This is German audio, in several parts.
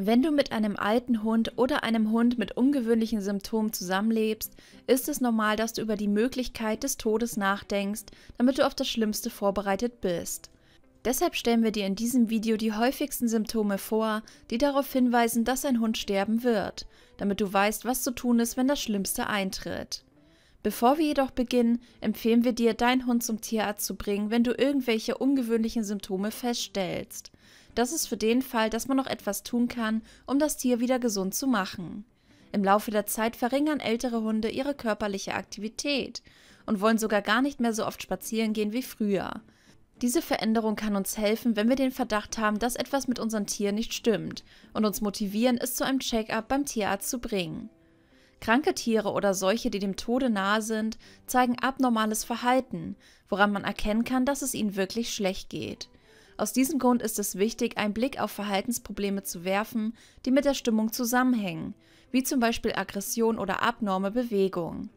Wenn du mit einem alten Hund oder einem Hund mit ungewöhnlichen Symptomen zusammenlebst, ist es normal, dass du über die Möglichkeit des Todes nachdenkst, damit du auf das Schlimmste vorbereitet bist. Deshalb stellen wir dir in diesem Video die häufigsten Symptome vor, die darauf hinweisen, dass ein Hund sterben wird, damit du weißt, was zu tun ist, wenn das Schlimmste eintritt. Bevor wir jedoch beginnen, empfehlen wir dir, deinen Hund zum Tierarzt zu bringen, wenn du irgendwelche ungewöhnlichen Symptome feststellst. Das ist für den Fall, dass man noch etwas tun kann, um das Tier wieder gesund zu machen. Im Laufe der Zeit verringern ältere Hunde ihre körperliche Aktivität und wollen sogar gar nicht mehr so oft spazieren gehen wie früher. Diese Veränderung kann uns helfen, wenn wir den Verdacht haben, dass etwas mit unserem Tier nicht stimmt und uns motivieren, es zu einem Check-up beim Tierarzt zu bringen. Kranke Tiere oder solche, die dem Tode nahe sind, zeigen abnormales Verhalten, woran man erkennen kann, dass es ihnen wirklich schlecht geht. Aus diesem Grund ist es wichtig, einen Blick auf Verhaltensprobleme zu werfen, die mit der Stimmung zusammenhängen, wie zum Beispiel Aggression oder abnorme Bewegung.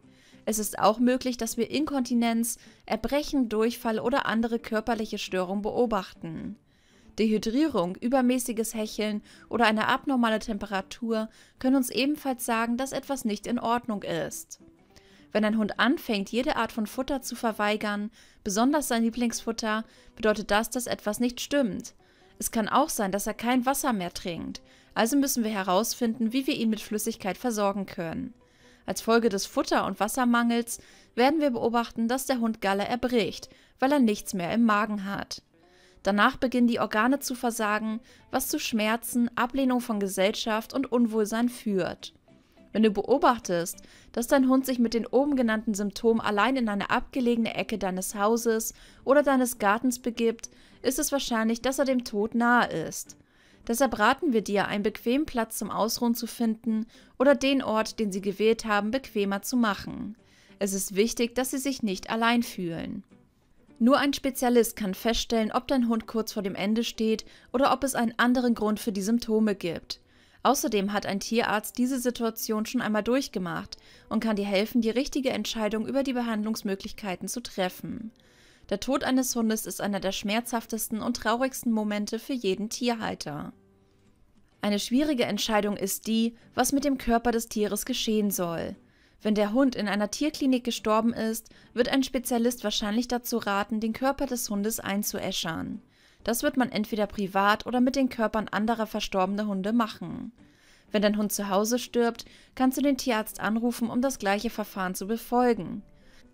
Es ist auch möglich, dass wir Inkontinenz, Erbrechen, Durchfall oder andere körperliche Störungen beobachten. Dehydrierung, übermäßiges Hecheln oder eine abnormale Temperatur können uns ebenfalls sagen, dass etwas nicht in Ordnung ist. Wenn ein Hund anfängt, jede Art von Futter zu verweigern, besonders sein Lieblingsfutter, bedeutet das, dass etwas nicht stimmt. Es kann auch sein, dass er kein Wasser mehr trinkt, also müssen wir herausfinden, wie wir ihn mit Flüssigkeit versorgen können. Als Folge des Futter- und Wassermangels werden wir beobachten, dass der Hund Galle erbricht, weil er nichts mehr im Magen hat. Danach beginnen die Organe zu versagen, was zu Schmerzen, Ablehnung von Gesellschaft und Unwohlsein führt. Wenn du beobachtest, dass dein Hund sich mit den oben genannten Symptomen allein in eine abgelegene Ecke deines Hauses oder deines Gartens begibt, ist es wahrscheinlich, dass er dem Tod nahe ist. Deshalb raten wir dir, einen bequemen Platz zum Ausruhen zu finden oder den Ort, den sie gewählt haben, bequemer zu machen. Es ist wichtig, dass sie sich nicht allein fühlen. Nur ein Spezialist kann feststellen, ob dein Hund kurz vor dem Ende steht oder ob es einen anderen Grund für die Symptome gibt. Außerdem hat ein Tierarzt diese Situation schon einmal durchgemacht und kann dir helfen, die richtige Entscheidung über die Behandlungsmöglichkeiten zu treffen. Der Tod eines Hundes ist einer der schmerzhaftesten und traurigsten Momente für jeden Tierhalter. Eine schwierige Entscheidung ist die, was mit dem Körper des Tieres geschehen soll. Wenn der Hund in einer Tierklinik gestorben ist, wird ein Spezialist wahrscheinlich dazu raten, den Körper des Hundes einzuäschern. Das wird man entweder privat oder mit den Körpern anderer verstorbener Hunde machen. Wenn dein Hund zu Hause stirbt, kannst du den Tierarzt anrufen, um das gleiche Verfahren zu befolgen.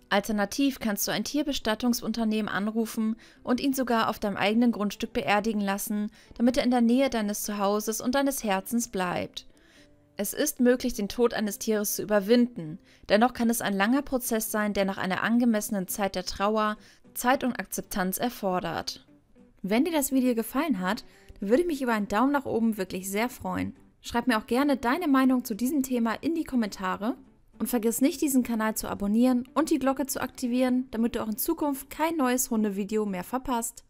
Alternativ kannst du ein Tierbestattungsunternehmen anrufen und ihn sogar auf deinem eigenen Grundstück beerdigen lassen, damit er in der Nähe deines Zuhauses und deines Herzens bleibt. Es ist möglich, den Tod eines Tieres zu überwinden, dennoch kann es ein langer Prozess sein, der nach einer angemessenen Zeit der Trauer, Zeit und Akzeptanz erfordert. Wenn dir das Video gefallen hat, würde ich mich über einen Daumen nach oben wirklich sehr freuen. Schreib mir auch gerne deine Meinung zu diesem Thema in die Kommentare und vergiss nicht, diesen Kanal zu abonnieren und die Glocke zu aktivieren, damit du auch in Zukunft kein neues Hundevideo mehr verpasst.